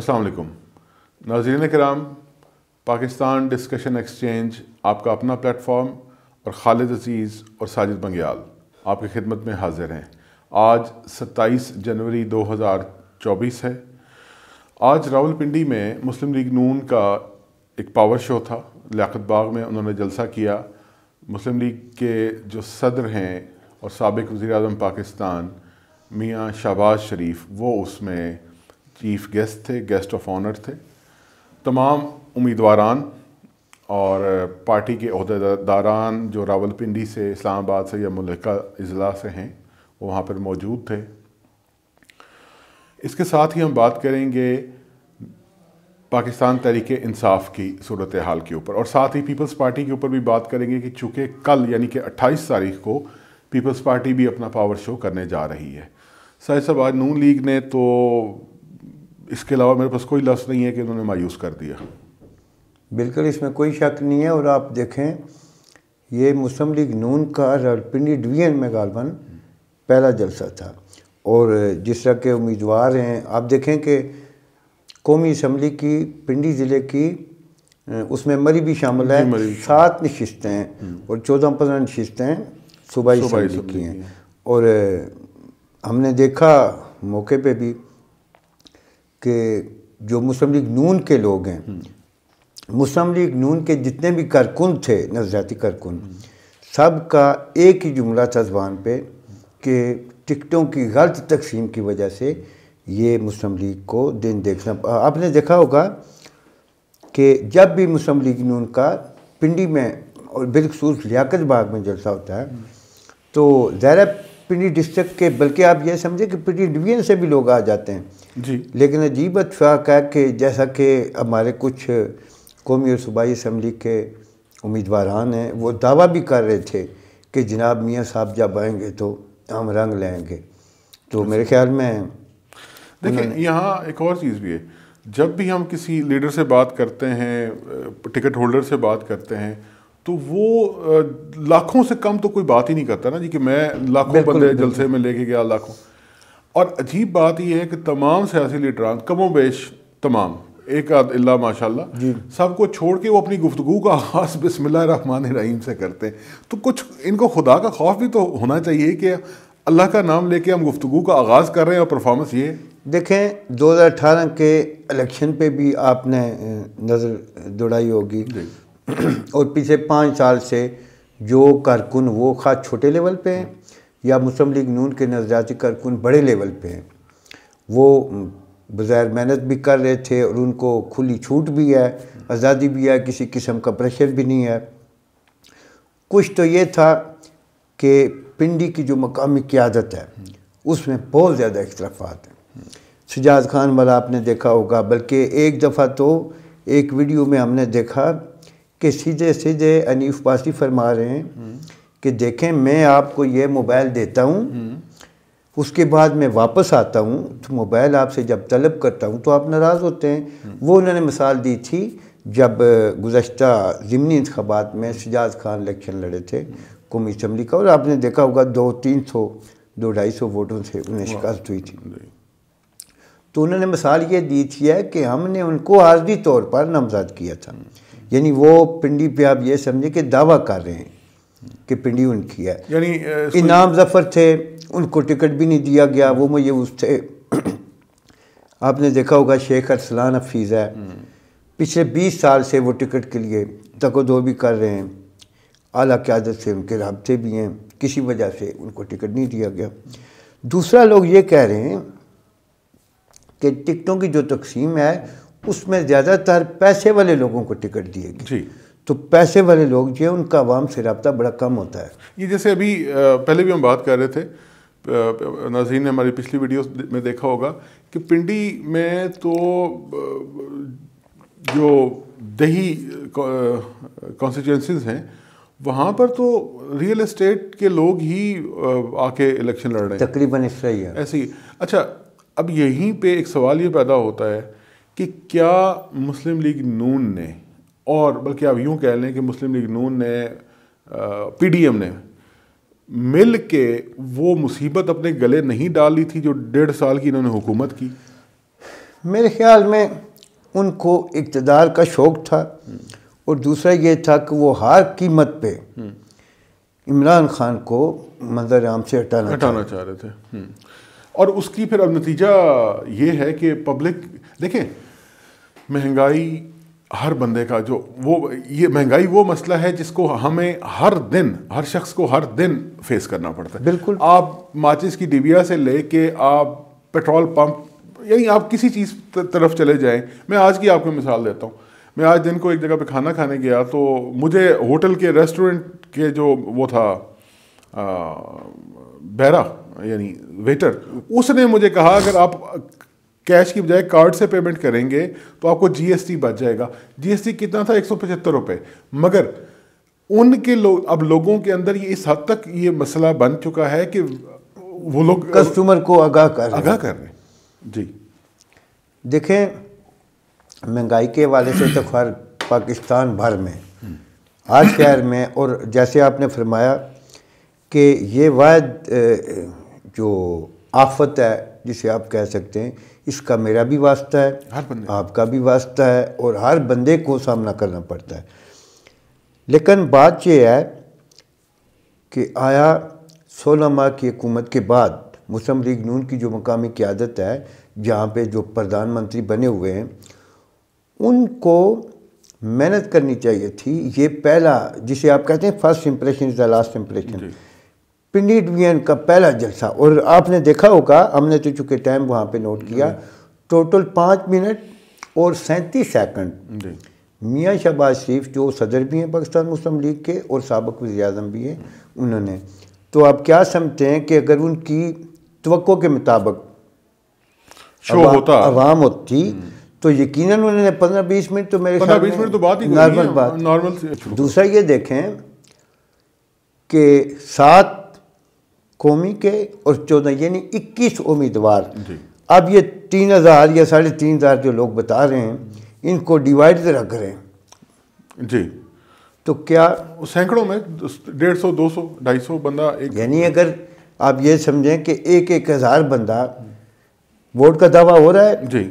असलकुम नाजरन कराम Pakistan discussion exchange आपका अपना प्लेटफॉर्म और खालिद अजीज़ और साजिद बंगयाल आपकी खिदमत में हाजिर हैं आज 27 जनवरी 2024 है आज रावलपिंडी में मुस्लिम लीग नून का एक पावर शो था लियात बाग में उन्होंने जलसा किया मुस्लिम लीग के जो सदर हैं और सबक वज़ी अजम पाकिस्तान मियाँ शहबाज शरीफ वो उसमें चीफ गेस्ट थे गेस्ट ऑफ ऑनर थे तमाम उम्मीदवारान और uh, पार्टी के अहदेदारान जो रावलपिंडी से इस्लामाबाद से या मलिका अजला से हैं वो वहाँ पर मौजूद थे इसके साथ ही हम बात करेंगे पाकिस्तान तहरीक इंसाफ की सूरत हाल के ऊपर और साथ ही पीपल्स पार्टी के ऊपर भी बात करेंगे कि चूँकि कल यानी कि 28 तारीख को पीपल्स पार्टी भी अपना पावर शो करने जा रही है साहिब साहब आज नून लीग ने तो इसके अलावा मेरे पास कोई लफ्ज़ नहीं है कि उन्होंने मायूस कर दिया बिल्कुल इसमें कोई शक नहीं है और आप देखें ये मुस्लिम लीग नून का रावलपिंडी डिवीजन में गालबन पहला जलसा था और जिस तरह के उम्मीदवार हैं आप देखें कि कौमी असम्बली की पिंडी ज़िले की उसमें मरी भी शामिल है सात नशस्तें हैं और चौदह पंद्रह नशस्तें सूबाई इसम्बली की हैं और हमने देखा मौके पे भी कि जो मुस्लिम लीग नून के लोग हैं हम्म। मुस्लिम लीग नून के जितने भी कारकुन थे नजरियाती कारकुन सब का एक ही जुमला था जबान पर कि टिकटों की गलत तकसीम की वजह से ये मुस्लिम लीग को दिन देखना आपने देखा होगा कि जब भी मुस्लिम लीग नून का पिंडी में और बिलखसूस लियाकत बाग में जलसा होता है हम्म। तो ज़रा पीढ़ी डिस्ट्रिक्ट के बल्कि आप ये समझें कि पीढ़ी डिवीजन से भी लोग आ जाते हैं जी लेकिन अजीब अतफाक है कि जैसा कि हमारे कुछ कौमी और सूबाई इसम्बली के उम्मीदवारान हैं वो दावा भी कर रहे थे कि जनाब मियाँ साहब जब आएंगे तो हम रंग लेंगे तो अच्छा। मेरे ख्याल में देखिए यहाँ एक और चीज़ भी है जब भी हम किसी लीडर से बात करते हैं टिकट होल्डर से बात करते हैं तो वो लाखों से कम तो कोई बात ही नहीं करता ना जी कि मैं लाखों बंदे जलसे में लेके गया लाखों और अजीब बात यह है कि तमाम सियासी लीडरान बेश तमाम एक आध अल्ला माशाल्लाह सबको छोड़ के वो अपनी गुफ्तु का आगाज़ बिस्मिल्लाह रहमान रहीम से करते हैं तो कुछ इनको खुदा का खौफ भी तो होना चाहिए कि अल्लाह का नाम लेके हम गुफ्तु का आगाज़ कर रहे हैं और परफॉर्मेंस ये देखें 2018 के इलेक्शन पे भी आपने नज़र दौड़ाई होगी और पिछले पाँच साल से जो कारकुन वो ख़ास छोटे लेवल पे हैं या मुस्लिम लीग नून के नजरियाती कारकुन बड़े लेवल पे हैं वो बज़ैर मेहनत भी कर रहे थे और उनको खुली छूट भी है आज़ादी भी है किसी किस्म का प्रेशर भी नहीं है कुछ तो ये था कि पिंडी की जो मकामी क्यादत है उसमें बहुत ज़्यादा इख्तलाफात हैं सजाद खान वाला आपने देखा होगा बल्कि एक दफ़ा तो एक वीडियो में हमने देखा कि सीधे सीधे अनीफ पासी फरमा रहे हैं कि देखें मैं आपको ये मोबाइल देता हूँ उसके बाद मैं वापस आता हूँ तो मोबाइल आपसे जब तलब करता हूँ तो आप नाराज़ होते हैं वो उन्होंने मिसाल दी थी जब गुज्त ज़मनी इंतबात में शिजाज खान इलेक्शन लड़े थे कौमी असम्बली का और आपने देखा होगा दो तीन सौ दो ढाई सौ वोटों से उन्हें शिकस्त हुई थी तो उन्होंने मिसाल ये दी थी है कि हमने उनको आर्जी तौर पर नामजद किया था यानी वो पिंडी पे आप ये समझे कि दावा कर रहे हैं कि पिंडी उनकी है यानी इनाम जफर थे उनको टिकट भी नहीं दिया गया वो मुझे उस थे आपने देखा होगा शेख अरसलान हफीज़ है हम्म। पिछले 20 साल से वो टिकट के लिए तकोदो भी कर रहे हैं अला क्यादत से उनके रबते भी हैं किसी वजह से उनको टिकट नहीं दिया गया दूसरा लोग ये कह रहे हैं कि टिकटों की जो तकसीम है उसमें ज़्यादातर पैसे वाले लोगों को टिकट दिए गए जी तो पैसे वाले लोग जो है उनका आवाम से रबता बड़ा कम होता है ये जैसे अभी पहले भी हम बात कर रहे थे नाजीन ने हमारी पिछली वीडियो में देखा होगा कि पिंडी में तो जो दही कॉन्स्टिट्यूंसीज हैं वहाँ पर तो रियल एस्टेट के लोग ही आके इलेक्शन लड़ रहे हैं तकरीबन इस है ऐसे ही अच्छा अब यहीं पे एक सवाल ये पैदा होता है कि क्या मुस्लिम लीग नून ने और बल्कि आप यूँ कह लें कि मुस्लिम लीग नून ने पीडीएम ने मिल के वो मुसीबत अपने गले नहीं डाल ली थी जो डेढ़ साल की इन्होंने हुकूमत की मेरे ख्याल में उनको इकतदार का शौक़ था और दूसरा ये था कि वो हार कीमत पे इमरान खान को मंजर आम से हटाना हटाना चाह रहे थे हम्म। और उसकी फिर अब नतीजा ये है कि पब्लिक देखें महंगाई हर बंदे का जो वो ये महंगाई वो मसला है जिसको हमें हर दिन हर शख्स को हर दिन फेस करना पड़ता है बिल्कुल आप माचिस की डिबिया से ले के आप पेट्रोल पंप यानी आप किसी चीज़ तरफ चले जाएं मैं आज की आपको मिसाल देता हूँ मैं आज दिन को एक जगह पे खाना खाने गया तो मुझे होटल के रेस्टोरेंट के जो वो था बहरा यानी वेटर उसने मुझे कहा अगर आप कैश की बजाय कार्ड से पेमेंट करेंगे तो आपको जीएसटी बच जाएगा जीएसटी कितना था एक सौ रुपये मगर उनके लोग अब लोगों के अंदर ये इस हद तक ये मसला बन चुका है कि वो लोग कस्टमर को आगाह कर रहे आगाह कर रहे जी देखें महंगाई के वाले से तो खैर पाकिस्तान भर में आज शहर में और जैसे आपने फरमाया कि ये वायद जो आफत है जिसे आप कह सकते हैं इसका मेरा भी वास्ता है हर बंदे आपका भी वास्ता है और हर बंदे को सामना करना पड़ता है लेकिन बात यह है कि आया सोलह माह की हुकूमत के बाद मुस्लिम लीग नून की जो मकामी क्यादत है जहाँ पे जो प्रधानमंत्री बने हुए हैं उनको मेहनत करनी चाहिए थी ये पहला जिसे आप कहते हैं first impression is the last impression पिंडीट वियन का पहला जलसा और आपने देखा होगा हमने तो चूँकि टाइम वहाँ पे नोट किया टोटल पाँच मिनट और सैंतीस सेकंड मियाँ शहबाज शरीफ जो सदर भी हैं पाकिस्तान मुस्लिम लीग के और सबक वजी अजम भी हैं उन्होंने तो आप क्या समझते हैं कि अगर उनकी तो के मुताबिक शो होता आवाम होती हम्म। तो यकीन उन्होंने पंद्रह बीस मिनट तो मेरे मिनट तो बात ही नॉर्मल बात नॉर्मल दूसरा ये देखें कि सात कौमी के और चौदह यानी इक्कीस उम्मीदवार अब ये तीन हज़ार या साढ़े तीन हज़ार जो लोग बता रहे हैं इनको डिवाइड रख रहे हैं जी तो क्या सैकड़ों में डेढ़ सौ दो सौ ढाई सौ बंदा एक यानी अगर आप ये समझें कि एक एक हज़ार बंदा वोट का दावा हो रहा है जी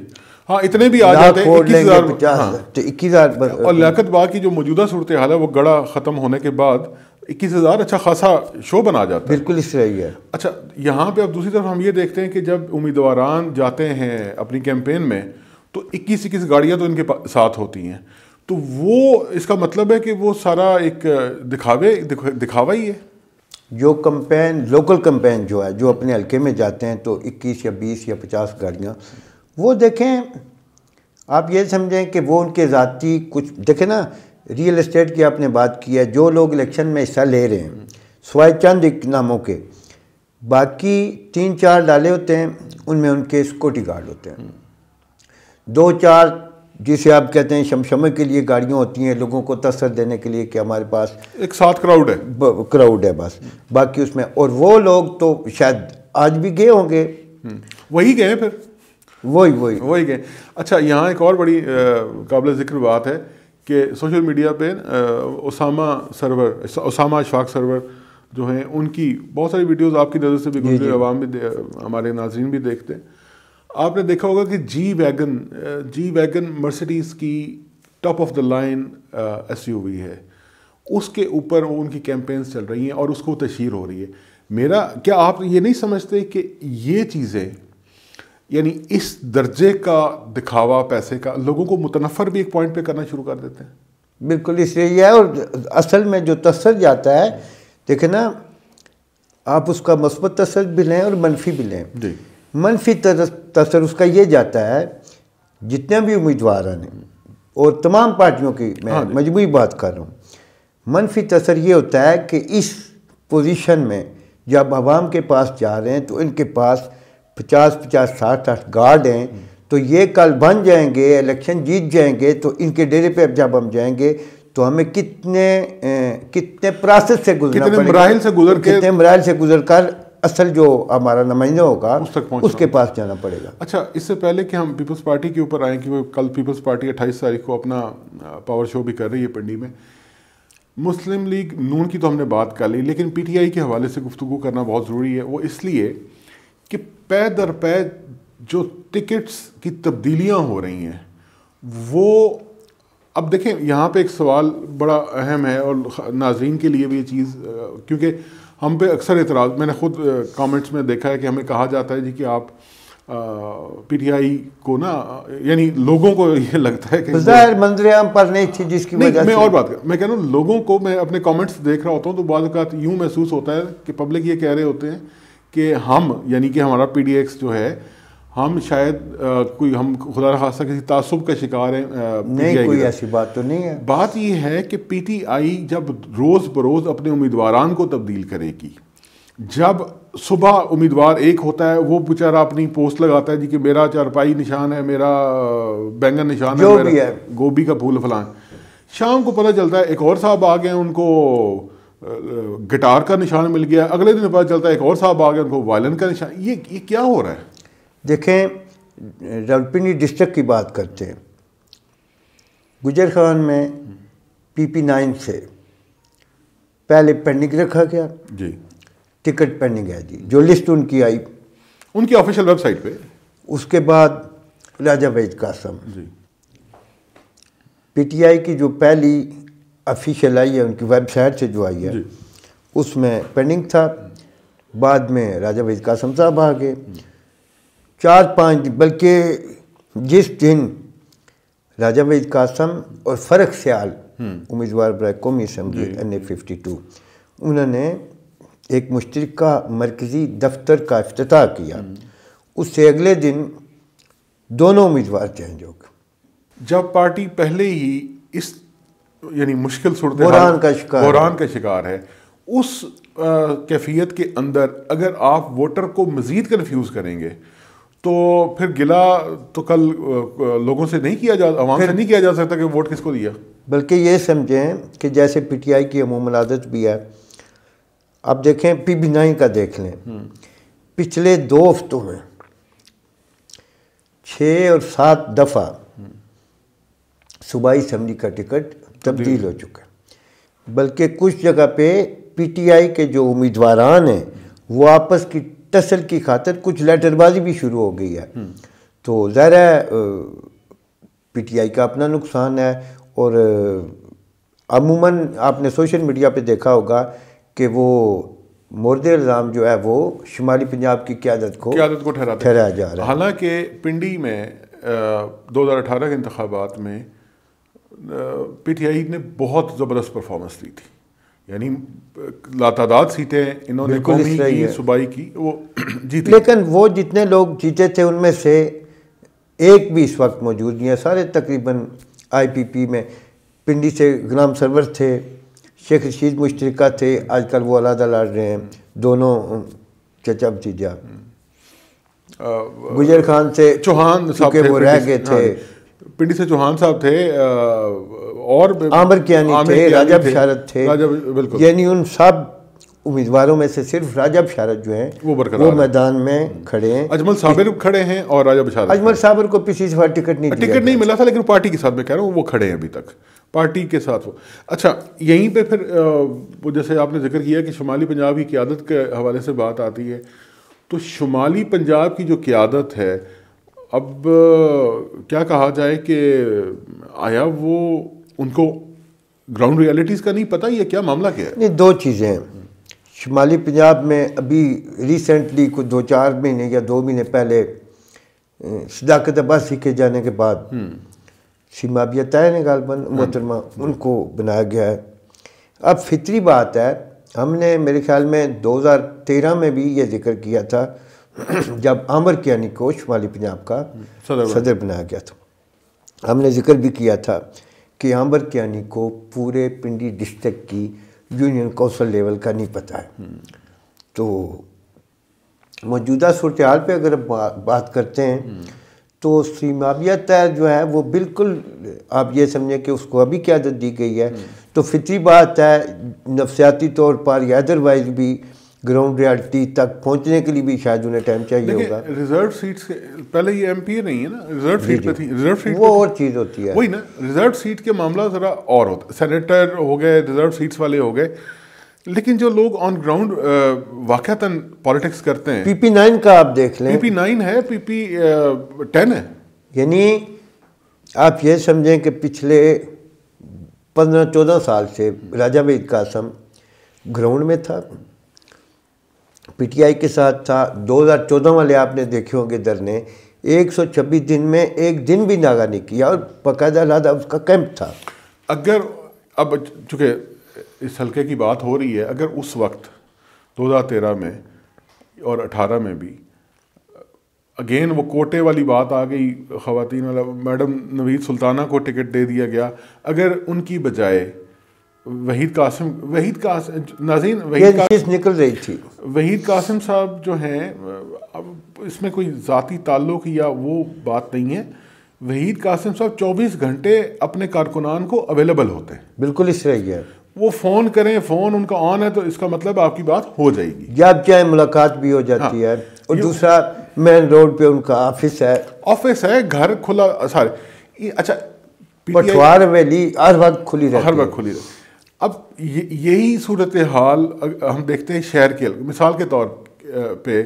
हाँ इतने भी आ जाते हैं इक्कीस हज़ार हाँ। तो इक्कीस हज़ार और लियाकत बाग की जो मौजूदा सूरत हाल है वो गड़ा ख़त्म होने के बाद इक्कीस हज़ार अच्छा खासा शो बना जाता है बिल्कुल इस ही है अच्छा यहाँ पे अब दूसरी तरफ हम ये देखते हैं कि जब उम्मीदवारान जाते हैं अपनी कैंपेन में तो इक्कीस इक्कीस गाड़ियाँ तो इनके साथ होती हैं तो वो इसका मतलब है कि वो सारा एक दिखावे दिखावा ही है जो कंपेन लोकल कंपेन जो है जो अपने हल्के में जाते हैं तो 21 या 20 या 50 गाड़ियाँ वो देखें आप ये समझें कि वो उनके ज़ाती कुछ देखें ना रियल इस्टेट की आपने बात की है जो लोग इलेक्शन में हिस्सा ले रहे हैं सवाए चंद एक नामों के बाकी तीन चार डाले होते हैं उनमें उनके सिक्योरिटी गार्ड होते हैं दो चार जिसे आप कहते हैं शमशमे के लिए गाड़ियाँ होती हैं लोगों को तसर देने के लिए कि हमारे पास एक साथ क्राउड है क्राउड है बस बाकी उसमें और वो लोग तो शायद आज भी गए होंगे हम्म, वही गए फिर वही वही वही गए अच्छा यहाँ एक और बड़ी काबिल ज़िक्र बात है कि सोशल मीडिया पे उसामा सरवर उसामा अशफाक सरवर जो हैं उनकी बहुत सारी वीडियोस आपकी नज़र से भी गुजरे आवाम भी हमारे नाजरन भी देखते हैं आपने देखा होगा कि G wagon G wagon Mercedes की top of the line SUV यू वी है उसके ऊपर उनकी कैंपेन्स चल रही हैं और उसको तशहर हो रही है मेरा क्या आप ये नहीं समझते कि ये चीज़ें यानी इस दर्जे का दिखावा पैसे का लोगों को मुतनफ़र भी एक पॉइंट पे करना शुरू कर देते हैं बिल्कुल इसलिए यह है और असल में जो तसर जाता है देखे ना आप उसका मस्बत तसर भी लें और मनफी भी लें मनफी तसर उसका ये जाता है जितने भी उम्मीदवार हैं और तमाम पार्टियों की मैं हाँ मजबूरी बात कर रहा हूँ मनफी तसर ये होता है कि इस पोजीशन में जब आवाम के पास जा रहे हैं तो इनके पास पचास पचास साठ साठ गार्ड हैं तो ये कल बन जाएंगे इलेक्शन जीत जाएंगे तो इनके डेरे पे अब जब हम जाएंगे तो हमें कितने ए, कितने प्रोसेस से गुजरना कितने मराहल से गुजर के कितने मराहल से गुजर कर असल जो हमारा नुमाइंदा होगा उस तक उसके पास जाना पड़ेगा अच्छा इससे पहले कि हम पीपल्स पार्टी के ऊपर आए क्योंकि कल पीपल्स पार्टी अट्ठाईस तारीख को अपना पावर शो भी कर रही है पंडी में मुस्लिम लीग नून की तो हमने बात कर ली लेकिन पीटीआई के हवाले से गुफ्तु करना बहुत ज़रूरी है वो इसलिए पै दर पै जो टिकट्स की तब्दीलियाँ हो रही हैं वो अब देखें यहाँ पे एक सवाल बड़ा अहम है और नाजरीन के लिए भी ये चीज़ क्योंकि हम पे अक्सर एतराज़ मैंने ख़ुद कमेंट्स में देखा है कि हमें कहा जाता है जी कि आप पीटीआई को ना यानी लोगों को ये लगता है कि जाहिर पर नहीं थी जिसकी नहीं, मैं और बात कर मैं कह रहा हूँ लोगों को मैं अपने कमेंट्स देख रहा होता हूँ तो बाद यूँ महसूस होता है कि पब्लिक ये कह रहे होते हैं कि हम यानी कि हमारा पी जो है हम शायद आ, कोई हम खुदा खासा किसी तासुब का शिकार हैं नहीं कोई ऐसी बात तो नहीं है बात यह है कि पीटीआई जब रोज़ बरोज़ अपने उम्मीदवारान को तब्दील करेगी जब सुबह उम्मीदवार एक होता है वो बेचारा अपनी पोस्ट लगाता है जी कि मेरा चारपाई निशान है मेरा बैंगन निशान है, है गोभी का फूल फलान शाम को पता चलता है एक और साहब आ गए उनको गिटार का निशान मिल गया अगले दिन पता चलता है एक और साहब आ गए उनको वायलिन का निशान ये ये क्या हो रहा है देखें रावलपिंडी डिस्ट्रिक्ट की बात करते हैं गुजर खान में पी पी नाइन से पहले पेंडिंग रखा गया जी टिकट पेंडिंग है जी जो लिस्ट उनकी आई उनकी ऑफिशियल वेबसाइट पे उसके बाद राजा वैद कासम जी पीटीआई की जो पहली ऑफिशियल आई है उनकी वेबसाइट से जो आई है उसमें पेंडिंग था बाद में राजा भाई कासम साहब आ गए चार पाँच बल्कि जिस दिन राजा भाई कासम और फरक सयाल हम्म। उम्मीदवार बरा कौमी assembly N A fifty two उन्होंने एक मुश्तर मरकज़ी दफ्तर का अफ्त किया हम्म। उससे अगले दिन दोनों उम्मीदवार चेंज हो गए जब पार्टी पहले ही इस यानी मुश्किल सूरत बुरान का शिकार बुरान का शिकार है उस कैफियत के अंदर अगर आप वोटर को मज़ीद कन्फ्यूज़ करेंगे तो फिर गिला तो कल लोगों से नहीं किया जा आवाम से नहीं किया जा सकता कि वोट किसको दिया बल्कि ये समझें कि जैसे पी टी आई की अमूमन आदत भी है आप देखें पी बी नाई का देख लें हम्म। पिछले दो हफ्तों में छः और सात दफ़ा हम्म। सूबाई असम्बली का टिकट तब्दील हो चुका बल्कि कुछ जगह पे पीटीआई के जो उम्मीदवार हैं वो आपस की टसल की खातर कुछ लेटरबाजी भी शुरू हो गई है हम्म। तो ज़ाहिर पीटीआई का अपना नुकसान है और अमूमन आपने सोशल मीडिया पे देखा होगा कि वो मोरद इल्ज़ाम जो है वो शुमाली पंजाब की क्यादत को क्यादत को ठहरा ठहराया जा रहा है हालांकि पिंडी में दो हज़ार अठारह के इंतबात में पीटीआई ने बहुत ज़बरदस्त परफॉर्मेंस दी थी यानी लातादाद सीटें इन्होंने कौमी की सूबाई की वो जीत लेकिन वो जितने लोग जीते थे उनमें से एक भी इस वक्त मौजूद नहीं है सारे तकरीबन आईपीपी में पिंडी से ग्राम सरवर थे शेख रशीद मुश्तरका थे आजकल वो अलादा लड़ रहे हैं दोनों चचा भतीजा हम्म। गुजर खान से चौहान साहब वो रह गए हाँ थे पिंडी से चौहान साहब थे और आमिर कियानी थे राजा बशारत थे यानी उन सब उम्मीदवारों में से सिर्फ राजा बशारत जो हैं वो वो मैदान में खड़े हैं अजमल साबिर खड़े हैं और राजा बशारत अजमल साबिर को पिछली बार टिकट नहीं टिकट नहीं मिला था लेकिन पार्टी के साथ में कह रहा हूँ वो खड़े हैं अभी तक पार्टी के साथ वो अच्छा यहीं पे फिर वो जैसे आपने जिक्र किया कि शुमाली पंजाब की क्यादत के हवाले से बात आती है तो शुमाली पंजाब की जो क्यादत है अब क्या कहा जाए कि आया वो उनको ग्राउंड रियलिटीज़ का नहीं पता ये क्या मामला क्या है नहीं दो चीज़ें हैं शुमाली पंजाब में अभी रिसेंटली कुछ दो चार महीने या दो महीने पहले सदाकत अब्बास सीखे जाने के बाद हम्म। सीमाबिया तय ने गालबन हम्म। मोहतरमा उनको बनाया गया है अब फितरी बात है हमने मेरे ख्याल में 2013 में भी ये जिक्र किया था जब आमर यानी को शुमाली पंजाब का सदर, सदर बनाया गया था हमने जिक्र भी किया था कि आमर यानी को पूरे पिंडी डिस्ट्रिक्ट की यूनियन कौंसल लेवल का नहीं पता है हम्म। तो मौजूदा सूरत हाल पर अगर बा, बात करते हैं हम्म। तो सीमाविया तय जो है वो बिल्कुल आप ये समझें कि उसको अभी आदत दी गई है हम्म। तो फितरी बात है नफसियाती तौर पर या अदरवाइज भी ग्राउंड रियलिटी तक पहुंचने के लिए भी शायद उन्हें टाइम चाहिए होगा रिजर्व सीट से पहले ये एमपीए नहीं है ना रिजर्व सीट पे थी रिजर्व सीट वो और चीज़ होती है वही ना रिजर्व सीट के मामला ज़रा और होता सेनेटर हो गए रिजर्व सीट्स वाले हो गए लेकिन जो लोग ऑन ग्राउंड वाक़ता पॉलिटिक्स करते हैं पीपी नाइन का आप देख लें पीपी नाइन है पीपी टेन है यानी आप ये समझें कि पिछले पंद्रह चौदह साल से राजा बेद कासम ग्राउंड में था पीटीआई के साथ था 2014 वाले आपने देखे होंगे दर ने 126 दिन में एक दिन भी नागा नहीं किया और बाकायदा लादा उसका कैंप था अगर अब चूँकि इस हल्के की बात हो रही है अगर उस वक्त 2013 में और 18 में भी अगेन वो कोटे वाली बात आ गई ख़वान मैडम नवीद सुल्ताना को टिकट दे दिया गया अगर उनकी बजाय वहीद कासिम वहीद कासिम नाजीन वहीद चीज़ निकल रही थी वहीद कासिम साहब जो हैं अब इसमें कोई ज़ाती ताल्लुक या वो बात नहीं है वहीद कासिम साहब 24 घंटे अपने कारकुनान को अवेलेबल होते हैं बिल्कुल इस रही है वो फ़ोन करें फ़ोन उनका ऑन है तो इसका मतलब आपकी बात हो जाएगी जब चाहे मुलाकात भी हो जाती हाँ, है और दूसरा मेन रोड पे उनका ऑफिस है ऑफिस है घर खुला सॉरी अच्छा पटवार हर वक्त खुली रहती हर वक्त खुली रहती अब यही सूरत हाल हम देखते हैं शहर के मिसाल के तौर पे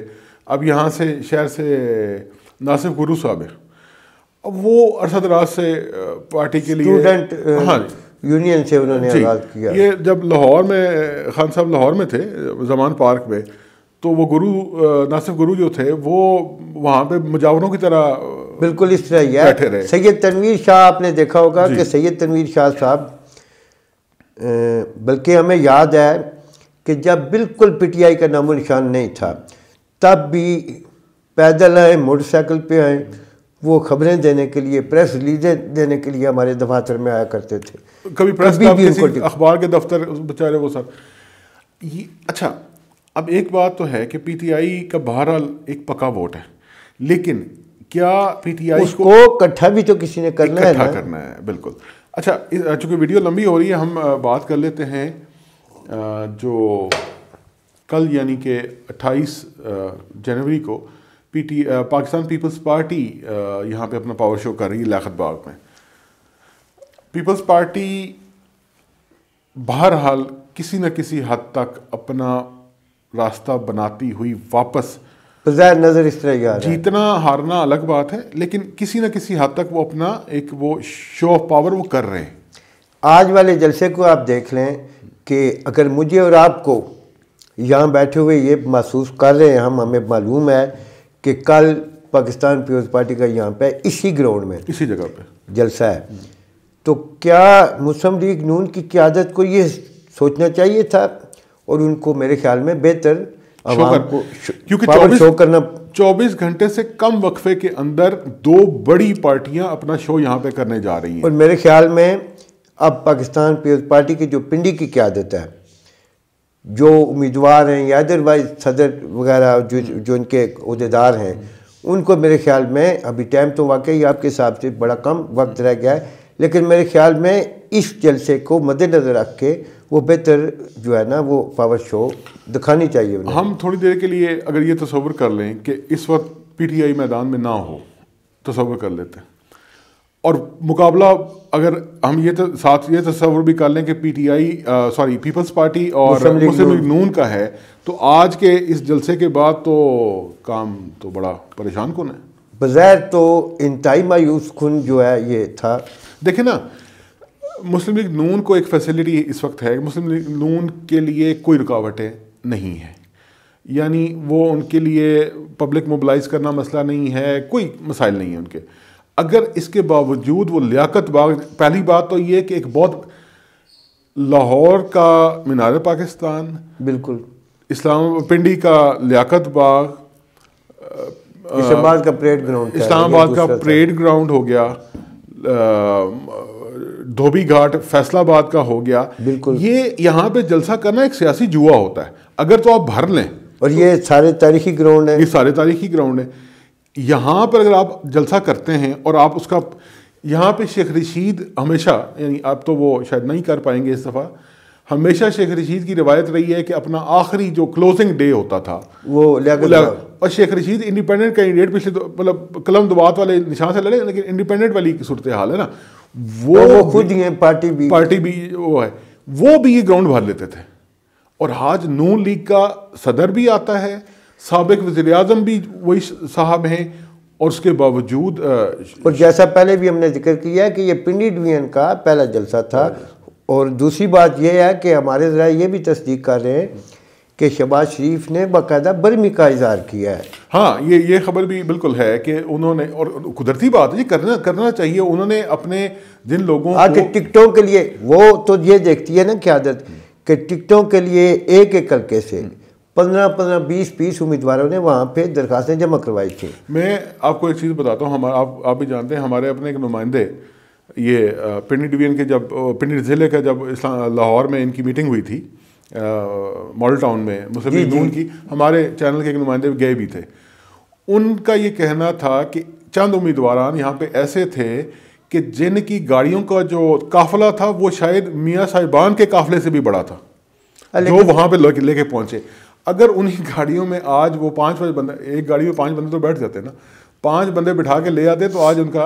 अब यहाँ से शहर से नासिफ गुरु साहब हैं अब वो अरसद राज से पार्टी के लिए स्टूडेंट हाँ यूनियन से उन्होंने किया ये जब लाहौर में खान साहब लाहौर में थे जमान पार्क में तो वो गुरु नासिफ गुरु जो थे वो वहाँ पे मुजावरों की तरह बिल्कुल इस तरह ही है सैयद तनवीर शाह आपने देखा होगा कि सैयद तनवीर शाह साहब बल्कि हमें याद है कि जब बिल्कुल पीटीआई का नामो निशान नहीं था तब भी पैदल आए मोटरसाइकिल पे आए वो खबरें देने के लिए प्रेस रिलीजें देने के लिए हमारे दफातर में आया करते थे कभी प्रेस भी अखबार के दफ्तर बेचारे वो सर ये अच्छा अब एक बात तो है कि पीटीआई का बहरहाल एक पक्का वोट है लेकिन क्या पीटीआई को इकट्ठा भी तो किसी ने करना है करना है बिल्कुल अच्छा चूँकि वीडियो लंबी हो रही है हम बात कर लेते हैं जो कल यानी कि 28 जनवरी को पीटी पाकिस्तान पीपल्स पार्टी यहाँ पे अपना पावर शो कर रही है लाखत बाग में पीपल्स पार्टी बहरहाल किसी न किसी हद तक अपना रास्ता बनाती हुई वापस तो नज़र इस तरह का जीतना हारना अलग बात है लेकिन किसी ना किसी हद तक वो अपना एक वो शो ऑफ पावर वो कर रहे हैं आज वाले जलसे को आप देख लें कि अगर मुझे और आपको यहाँ बैठे हुए ये महसूस कर रहे हैं हम हमें मालूम है कि कल पाकिस्तान पीपल्स पार्टी का यहाँ पे इसी ग्राउंड में इसी जगह पे जलसा है तो क्या मुस्लिम लीग नून की क्यादत को ये सोचना चाहिए था और उनको मेरे ख्याल में बेहतर क्योंकि चौबीस शो करना चौबीस घंटे से कम वक्फे के अंदर दो बड़ी पार्टियां अपना शो यहाँ पे करने जा रही हैं और मेरे ख्याल में अब पाकिस्तान पीपल्स पार्टी की जो पिंडी की क्यादत है जो उम्मीदवार हैं या अदरवाइज सदर वगैरह जो जो इनके अहदेदार हैं उनको मेरे ख्याल में अभी टाइम तो वाकई आपके हिसाब से बड़ा कम वक्त रह गया है लेकिन मेरे ख्याल में इस जलसे को मद्दनज़र रख के वो बेहतर जो है ना वो पावर शो दिखानी चाहिए हम थोड़ी देर के लिए अगर ये तस्वर कर लें कि इस वक्त पीटीआई मैदान में ना हो तस्वर कर लेते हैं और मुकाबला अगर हम ये तो साथ ये तस्वर भी कर लें कि पीटीआई सॉरी पीपल्स पार्टी और मुस्लिम लीग नून का है तो आज के इस जलसे के बाद तो काम तो बड़ा परेशान कौन है बज़ैर तो इंतहाई मायूस खुन जो है ये था देखे ना मुस्लिम लीग नून को एक फैसिलिटी इस वक्त है मुस्लिम लीग नून के लिए कोई रुकावटें नहीं हैं यानी वो उनके लिए पब्लिक मोबलाइज करना मसला नहीं है कोई मसाइल नहीं है उनके अगर इसके बावजूद वो लियाकत बाग पहली बात तो ये कि एक बहुत लाहौर का मीनार पाकिस्तान बिल्कुल इस्लाम पिंडी का लियाकत बाग इस्लामाबाद का परेड ग्राउंड इस्लामाबाद का परेड ग्राउंड हो गया आ, धोबी घाट फैसलाबाद का हो गया बिल्कुल ये यहाँ पे जलसा करना एक सियासी जुआ होता है अगर तो आप भर लें और तो, ये सारे तारीखी ग्राउंड है ये सारे तारीखी ग्राउंड है यहाँ पर अगर आप जलसा करते हैं और आप उसका यहाँ पे शेख रशीद हमेशा यानी आप तो वो शायद नहीं कर पाएंगे इस दफ़ा हमेशा शेख रशीद की रिवायत रही है कि अपना आखिरी जो क्लोजिंग डे होता था वो और शेख रशीद इंडिपेंडेंट कैंडिडेट पिछले मतलब कलम दबात वाले निशान से लड़े लेकिन इंडिपेंडेंट वाली सूरत हाल है ना वो, वो खुद ही पार्टी भी पार्टी भी वो है वो भी ये ग्राउंड भर लेते थे और आज नून लीग का सदर भी आता है सबक वजी अजम भी वही साहब हैं और उसके बावजूद और जैसा पहले भी हमने जिक्र किया कि ये पिंडी डिवीजन का पहला जलसा था और दूसरी बात यह है कि हमारे ज़रा ये भी तस्दीक कर रहे हैं कि शबाज शरीफ ने बाकायदा बर्मी का इजहार किया है हाँ ये ये खबर भी बिल्कुल है कि उन्होंने और कुदरती बात है ये करना करना चाहिए उन्होंने अपने जिन लोगों आके हाँ, टिकटों के लिए वो तो ये देखती है ना आदत कि टिकटों के लिए एक एक करके से पंद्रह पंद्रह बीस बीस उम्मीदवारों ने वहाँ पे दरखास्तें जमा करवाई थी मैं आपको एक चीज़ बताता हूँ हम आप आप भी जानते हैं हमारे अपने एक नुमाइंदे ये पिंडी डिवीजन के जब पिंडी जिले का जब लाहौर में इनकी मीटिंग हुई थी मॉडल टाउन में मुसफी नून की हमारे चैनल के एक नुमाइंदे गए भी थे उनका ये कहना था कि चंद उम्मीदवार यहाँ पे ऐसे थे कि जिनकी गाड़ियों का जो काफिला था वो शायद मियाँ साहिबान के काफिले से भी बड़ा था जो वहाँ पर लेके ले पहुँचे अगर उन्हीं गाड़ियों में आज वो पाँच पाँच बंदे एक गाड़ी में पाँच बंदे तो बैठ जाते ना पाँच बंदे बिठा के ले आते तो आज उनका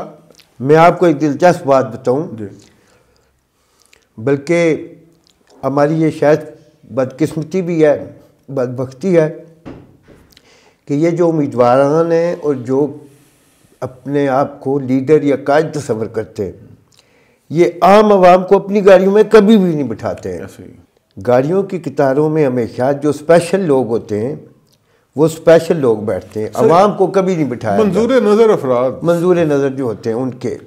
मैं आपको एक दिलचस्प बात बताऊँ बल्कि हमारी ये शायद बदकिस्मती भी है बदबख्ती है कि ये जो उम्मीदवारान हैं और जो अपने आप को लीडर या कायद तस्वर करते हैं ये आम आवाम को अपनी गाड़ियों में कभी भी नहीं बिठाते हैं गाड़ियों की कतारों में हमेशा जो स्पेशल लोग होते हैं वो स्पेशल लोग बैठते हैं आवाम को कभी नहीं बिठाया मंजूर नज़र अफराद मंजूर नज़र जो होते हैं उनके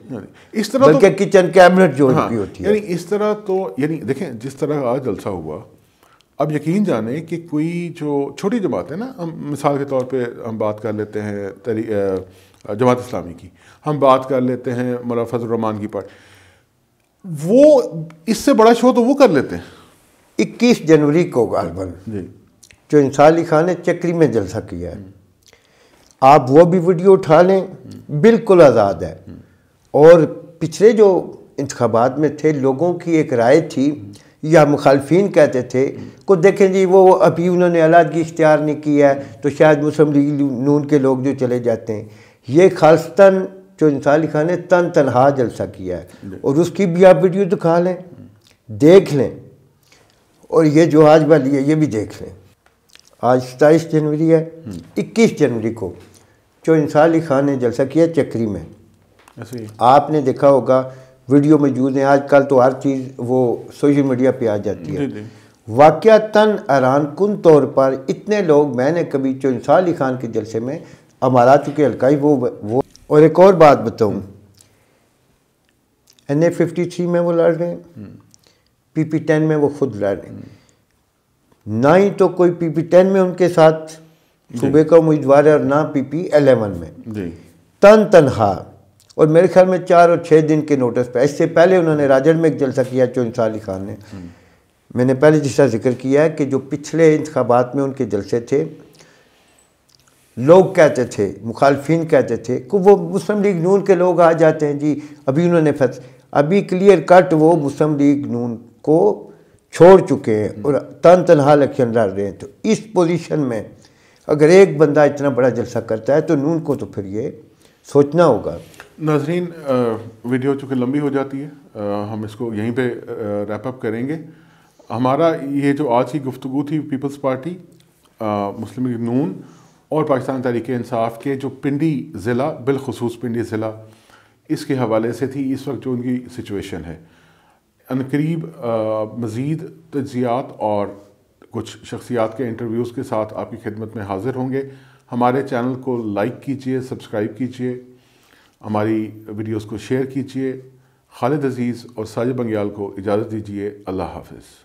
इस तरह तो, किचन कैबिनेट जो हाँ, होती है इस तरह तो यानी देखें जिस तरह आज जलसा हुआ अब यकीन जाने कि कोई जो छोटी जमात है ना हम मिसाल के तौर पे हम बात कर लेते हैं तरी जमात इस्लामी की हम बात कर लेते हैं मौला फजलरहमान की पार्टी वो इससे बड़ा शो तो वो कर लेते हैं इक्कीस जनवरी को गालबन जी जो इंसान खान ने चक्री में जलसा किया है आप वो भी वीडियो उठा लें बिल्कुल आज़ाद है और पिछले जो इंतबात में थे लोगों की एक राय थी या मुखालफी कहते थे को देखें जी वो अभी उन्होंने अलादगी इख्तियार नहीं किया है तो शायद मुस्लिम लीग नून के लोग जो चले जाते हैं ये खासतन जो इंसान लिखा ने तन तनहा जलसा किया है और उसकी भी आप वीडियो दिखा लें देख लें और ये जो आज वाली है ये भी देख लें आज सताईस जनवरी है हम्म। इक्कीस जनवरी को जो इंसान अली खान ने जलसा किया चक्री में आपने देखा होगा वीडियो मौजूद हैं आजकल तो हर चीज़ वो सोशल मीडिया पे आ जाती है वाक तन अरान कन तौर पर इतने लोग मैंने कभी चौंसा अली खान के जलसे में हमारा चुके हल्का ही वो वो और एक और बात बताऊँ एन ए फिफ्टी थ्री में वो लड़ रहे हैं हम्म। पी पी टेन में वो खुद लड़ रहे हैं ना ही तो कोई पी पी टेन में उनके साथ सूबे का उम्मीदवार है और ना पी पी एलेवन में तन तनहा और मेरे ख्याल में चार और छः दिन के नोटिस पर इससे पहले उन्होंने राजड़ में एक जलसा किया चौंसा अली खान ने हम्म। मैंने पहले जिसका जिक्र किया है कि जो पिछले इंतबात में उनके जलसे थे लोग कहते थे मुखालफिन कहते थे कि वो मुस्लिम लीग नून के लोग आ जाते हैं जी अभी उन्होंने फैस अभी क्लियर कट वो मुस्लिम लीग नून को छोड़ चुके हैं हम्म। और तन तनहा इलेक्शन लड़ रहे हैं तो इस पोजीशन में अगर एक बंदा इतना बड़ा जलसा करता है तो नून को तो फिर ये सोचना होगा नाजरीन वीडियो चूँकि लंबी हो जाती है आ, हम इसको यहीं पे रैपअप करेंगे हमारा ये जो आज की गुफ्तु थी People's Party Muslim League Noon और पाकिस्तान तहरीक इंसाफ के जो पिंडी ज़िला बिलखसूस पिंडी ज़िला इसके हवाले से थी इस वक्त जो उनकी सिचुएशन है अनकरीब मज़ीद तजियात और कुछ शख्सियात के इंटरव्यूज़ के साथ आपकी खिदमत में हाज़िर होंगे हमारे चैनल को लाइक कीजिए सब्सक्राइब कीजिए हमारी वीडियोस को शेयर कीजिए खालिद अज़ीज़ और साजिब बंगयाल को इजाज़त दीजिए अल्लाह हाफिज़